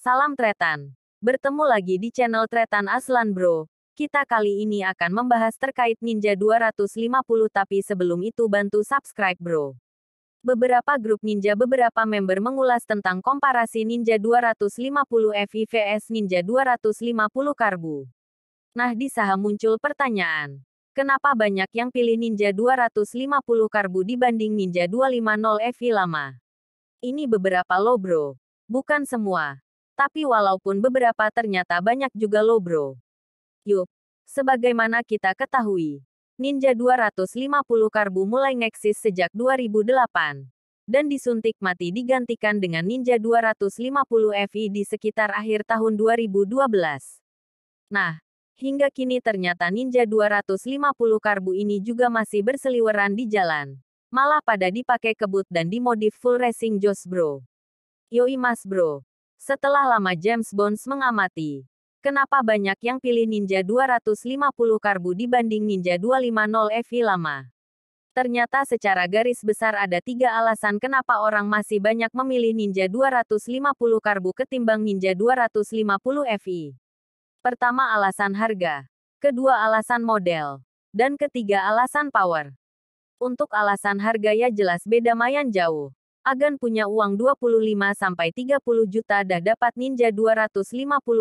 Salam Tretan. Bertemu lagi di channel Tretan Aslan Bro. Kita kali ini akan membahas terkait Ninja 250 tapi sebelum itu bantu subscribe bro. Beberapa grup ninja beberapa member mengulas tentang komparasi Ninja 250 FIVS Ninja 250 Karbu. Nah di saham muncul pertanyaan. Kenapa banyak yang pilih Ninja 250 Karbu dibanding Ninja 250 FI lama? Ini beberapa lo bro. Bukan semua. Tapi walaupun beberapa ternyata banyak juga lo bro. Yup. Sebagaimana kita ketahui, Ninja 250 Karbu mulai ngeksis sejak 2008. Dan disuntik mati digantikan dengan Ninja 250 FI di sekitar akhir tahun 2012. Nah, hingga kini ternyata Ninja 250 Karbu ini juga masih berseliweran di jalan. Malah pada dipakai kebut dan dimodif full racing Jos bro. Yoi mas bro, setelah lama James Bond mengamati, kenapa banyak yang pilih Ninja 250 karbu dibanding Ninja 250 FI lama? Ternyata secara garis besar ada tiga alasan kenapa orang masih banyak memilih Ninja 250 karbu ketimbang Ninja 250 FI. Pertama alasan harga, kedua alasan model, dan ketiga alasan power. Untuk alasan harga ya jelas beda mayan jauh. Agan punya uang 25-30 juta dan dapat Ninja 250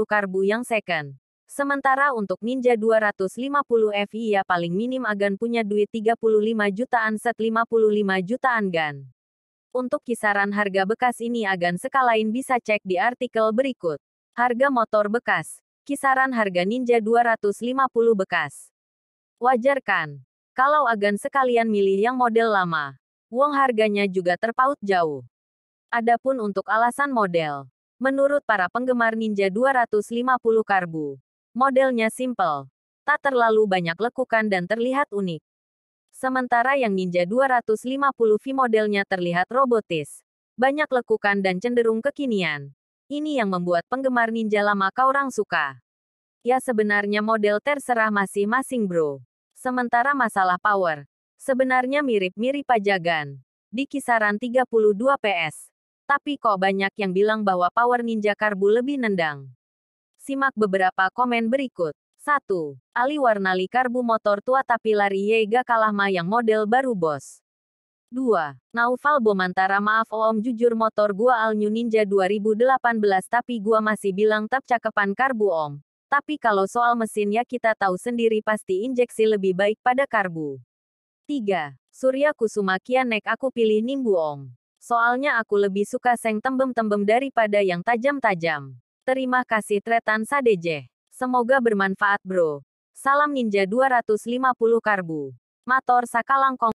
karbu yang second. Sementara untuk Ninja 250 FI ya paling minim Agan punya duit 35 jutaan set 55 jutaan gan. Untuk kisaran harga bekas ini Agan sekalain bisa cek di artikel berikut. Harga motor bekas. Kisaran harga Ninja 250 bekas. Wajar kan? Kalau Agan sekalian milih yang model lama uang harganya juga terpaut jauh. Adapun untuk alasan model, menurut para penggemar Ninja 250 Karbu, modelnya simple, tak terlalu banyak lekukan dan terlihat unik. Sementara yang Ninja 250 V modelnya terlihat robotis, banyak lekukan dan cenderung kekinian. Ini yang membuat penggemar Ninja lama kau orang suka. Ya sebenarnya model terserah masing-masing bro. Sementara masalah power, Sebenarnya mirip-mirip pajagan. Di kisaran 32 PS. Tapi kok banyak yang bilang bahwa Power Ninja Karbu lebih nendang. Simak beberapa komen berikut. 1. Ali Warnali Karbu motor tua tapi lari Yega kalah mah yang model baru bos. 2. Naufal Bomantara maaf om jujur motor gua Al New Ninja 2018 tapi gua masih bilang tap cakepan karbu om. Tapi kalau soal mesin ya kita tahu sendiri pasti injeksi lebih baik pada karbu. 3. Surya Kusuma nek aku pilih Nimbuong. Soalnya aku lebih suka seng tembem-tembem daripada yang tajam-tajam. Terima kasih Tretan Sadeje. Semoga bermanfaat bro. Salam Ninja 250 Karbu. Mator Sakalangkong.